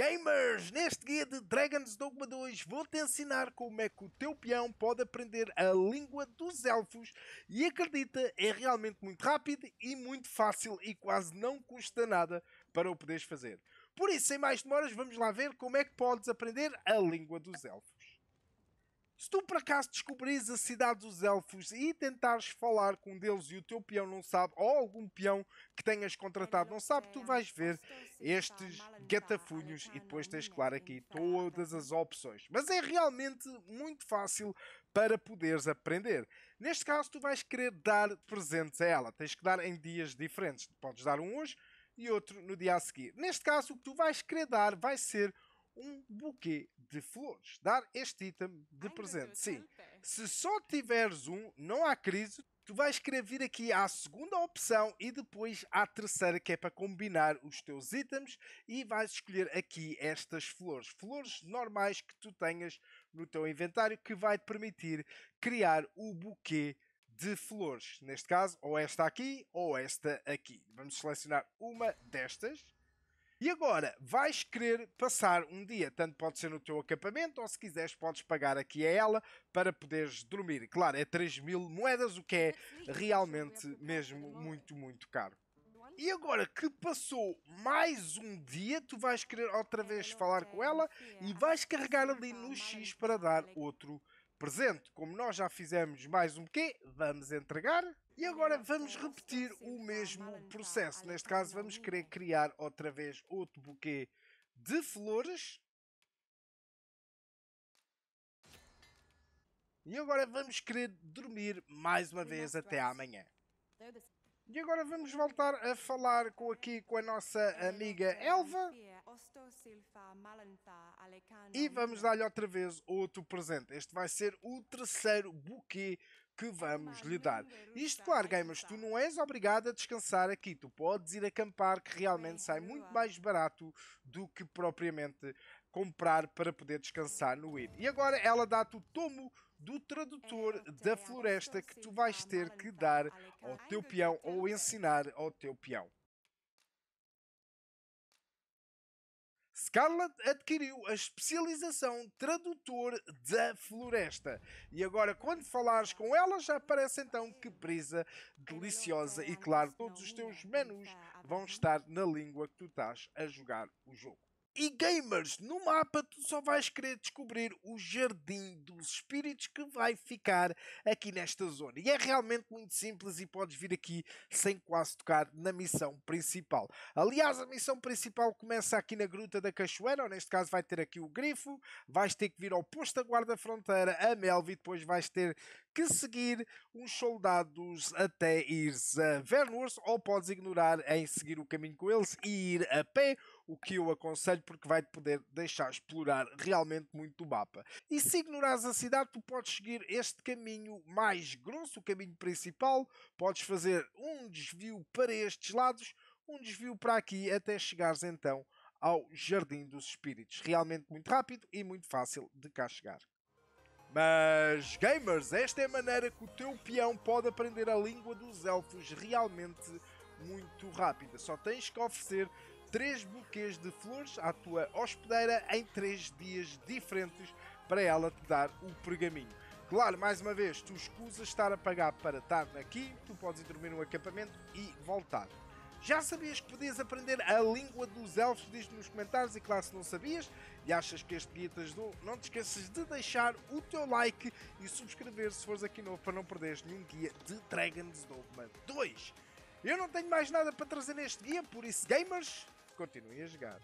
Gamers, neste guia de Dragon's Dogma 2 vou-te ensinar como é que o teu peão pode aprender a língua dos elfos e acredita, é realmente muito rápido e muito fácil e quase não custa nada para o poderes fazer. Por isso, sem mais demoras, vamos lá ver como é que podes aprender a língua dos elfos. Se tu por acaso descobrires a cidade dos elfos e tentares falar com deles e o teu peão não sabe, ou algum peão que tenhas contratado não sabe, tu vais ver estes gatafunhos e depois tens, claro, aqui todas as opções. Mas é realmente muito fácil para poderes aprender. Neste caso, tu vais querer dar presentes a ela. Tens que dar em dias diferentes. Podes dar um hoje e outro no dia a seguir. Neste caso, o que tu vais querer dar vai ser um buquê de flores. Dar este item de Ai, presente. Sim. Se só tiveres um, não há crise. Tu vais querer vir aqui à segunda opção e depois à terceira, que é para combinar os teus itens. E vais escolher aqui estas flores. Flores normais que tu tenhas no teu inventário, que vai te permitir criar o buquê de flores. Neste caso, ou esta aqui ou esta aqui. Vamos selecionar uma destas e agora, vais querer passar um dia, tanto pode ser no teu acampamento, ou se quiseres podes pagar aqui a ela para poderes dormir. Claro, é 3 mil moedas, o que é realmente mesmo muito, muito caro. E agora que passou mais um dia, tu vais querer outra vez falar com ela e vais carregar ali no X para dar outro presente. Como nós já fizemos mais um quê, vamos entregar... E agora vamos repetir o mesmo processo. Neste caso, vamos querer criar outra vez outro buquê de flores. E agora vamos querer dormir mais uma vez até amanhã. Assim. E agora vamos voltar a falar com aqui com a nossa amiga Elva. E vamos dar-lhe outra vez outro presente. Este vai ser o terceiro buquê que vamos lhe dar. Isto, claro, gamers, tu não és obrigado a descansar aqui. Tu podes ir acampar, que realmente sai muito mais barato do que propriamente comprar para poder descansar no Id. E agora ela dá-te o tomo do tradutor é da floresta que tu vais ter que dar ao teu peão ou ensinar ao teu peão. Scarlett adquiriu a especialização tradutor da floresta. E agora, quando falares com ela, já parece então que presa deliciosa. E claro, todos os teus menus vão estar na língua que tu estás a jogar o jogo. E gamers, no mapa tu só vais querer descobrir o jardim dos espíritos que vai ficar aqui nesta zona. E é realmente muito simples e podes vir aqui sem quase tocar na missão principal. Aliás, a missão principal começa aqui na Gruta da Cachoeira, ou neste caso vai ter aqui o Grifo, vais ter que vir ao posto da guarda fronteira, a Melvi, depois vais ter que seguir uns soldados até ires a Vernors, ou podes ignorar em seguir o caminho com eles e ir a pé, o que eu aconselho, porque vai-te poder deixar explorar realmente muito o mapa. E se ignorares a cidade, tu podes seguir este caminho mais grosso, o caminho principal, podes fazer um desvio para estes lados, um desvio para aqui, até chegares então ao Jardim dos Espíritos. Realmente muito rápido e muito fácil de cá chegar. Mas, gamers, esta é a maneira que o teu peão pode aprender a língua dos elfos realmente muito rápida. Só tens que oferecer três buquês de flores à tua hospedeira em três dias diferentes para ela te dar o pergaminho. Claro, mais uma vez, tu escusas estar a pagar para estar aqui, tu podes ir dormir no acampamento e voltar. Já sabias que podias aprender a língua dos elfos? Diz-me nos comentários e claro, se não sabias e achas que este guia te ajudou, não te esqueças de deixar o teu like e subscrever se fores aqui novo para não perderes nenhum guia de Dragon's Dogma 2. Eu não tenho mais nada para trazer neste guia, por isso, gamers, Continue a jogar.